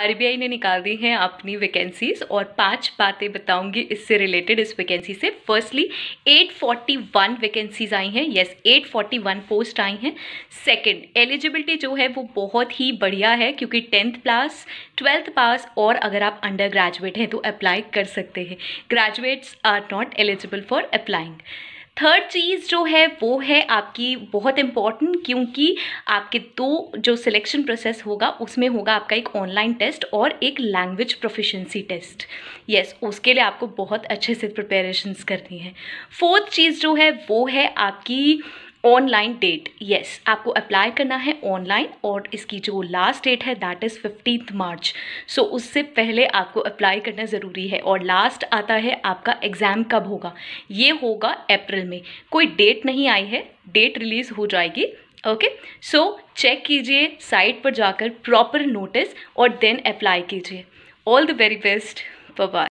are ने निकाल दी हैं अपनी वैकेंसीज और पांच बातें बताऊंगी इससे रिलेटेड इस वैकेंसी से फर्स्टली 841 वैकेंसीज आई हैं यस 841 पोस्ट आई हैं सेकंड एलिजिबिलिटी जो है वो बहुत ही बढ़िया है क्योंकि टेंथ पास ट्वेल्थ पास और अगर आप अंडर ग्रेजुएट हैं तो अप्लाई कर सकते हैं graduates are not eligible for applying third चीज़ जो है वो है आपकी बहुत इम्पॉर्टेंट क्योंकि आपके दो जो सिलेक्शन प्रोसेस होगा उसमें होगा आपका एक ऑनलाइन टेस्ट और एक लैंग्वेज प्रोफिशेंसी टेस्ट यस उसके लिए आपको बहुत अच्छे से प्रिपेरेशंस करनी है फोर्थ चीज़ जो है वो है आपकी ऑनलाइन डेट यस आपको अप्लाई करना है ऑनलाइन और इसकी जो लास्ट डेट है that is fifteenth March so उससे पहले आपको अप्लाई करना ज़रूरी है और लास्ट आता है आपका एग्ज़ाम कब होगा ये होगा अप्रैल में कोई डेट नहीं आई है डेट रिलीज़ हो जाएगी ओके सो चेक कीजिए साइट पर जाकर प्रॉपर नोटिस और देन अप्लाई कीजिए all the very best bye